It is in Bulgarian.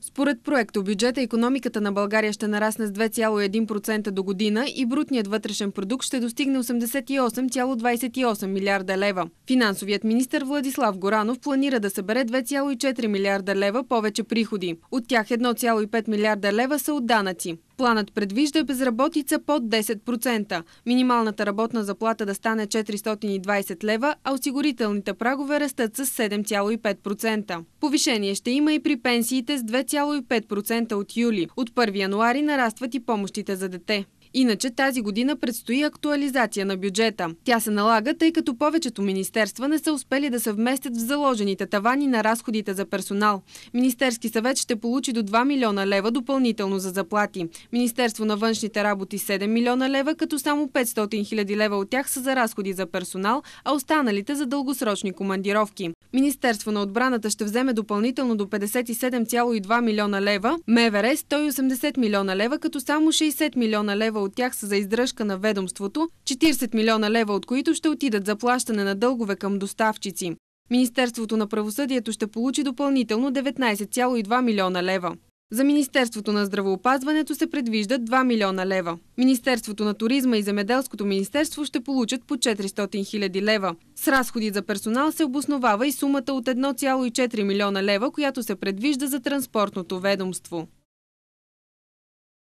Според проекто бюджета економиката на България ще нарасне с 2,1% до година и брутният вътрешен продукт ще достигне 88,28 милиарда лева. Финансовият министр Владислав Горанов планира да събере 2,4 милиарда лева повече приходи. От тях 1,5 милиарда лева са от данъци. Планът предвижда безработица под 10%, минималната работна заплата да стане 420 лева, а осигурителните прагове растат с 7,5%. Повишение ще има и при пенсиите с 2,5% от юли. От 1 януари нарастват и помощите за дете. Иначе тази година предстои актуализация на бюджета. Тя се налага, тъй като повечето министерства не са успели да се вместят в заложените тавани на разходите за персонал. Министерски съвет ще получи до 2 милиона лева допълнително за заплати. Министерство на външните работи 7 милиона лева, като само 500 хиляди лева от тях са за разходи за персонал, а останалите за дългосрочни командировки. Министерство на отбраната ще вземе допълнително до 57,2 милиона лева, МВР 180 е милиона лева, като само 60 милиона лева лева от тях са за издръжка на ведомството, 40 милиона лева от които ще отидат за плащане на дългове към доставчици. Министерството на правосъдието ще получи допълнително 19,2 милиона лева. За Министерството на здравоопазването се предвиждат 2 милиона лева. Министерството на туризма и Земеделското министерство ще получат по 400 хиляди лева. С разходи за персонал се обосновава и сумата от 1,4 милиона лева, която се предвижда за транспортното ведомство.